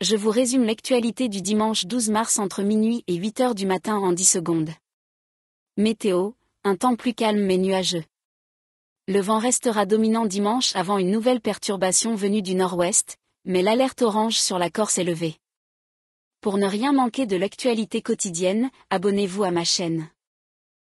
je vous résume l'actualité du dimanche 12 mars entre minuit et 8 heures du matin en 10 secondes. Météo, un temps plus calme mais nuageux. Le vent restera dominant dimanche avant une nouvelle perturbation venue du nord-ouest, mais l'alerte orange sur la Corse est levée. Pour ne rien manquer de l'actualité quotidienne, abonnez-vous à ma chaîne.